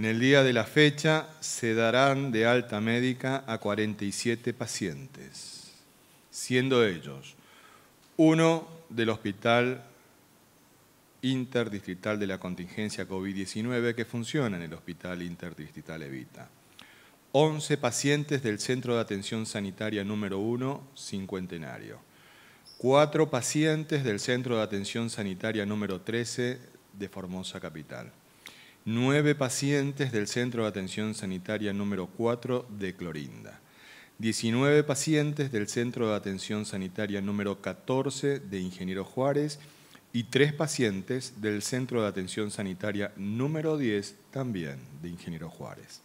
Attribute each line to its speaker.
Speaker 1: En el día de la fecha se darán de alta médica a 47 pacientes, siendo ellos uno del Hospital Interdistrital de la Contingencia COVID-19 que funciona en el Hospital Interdistrital Evita. 11 pacientes del Centro de Atención Sanitaria número 1, Cincuentenario. 4 pacientes del Centro de Atención Sanitaria número 13 de Formosa Capital. 9 pacientes del Centro de Atención Sanitaria número 4 de Clorinda, 19 pacientes del Centro de Atención Sanitaria número 14 de Ingeniero Juárez y 3 pacientes del Centro de Atención Sanitaria número 10 también
Speaker 2: de Ingeniero Juárez.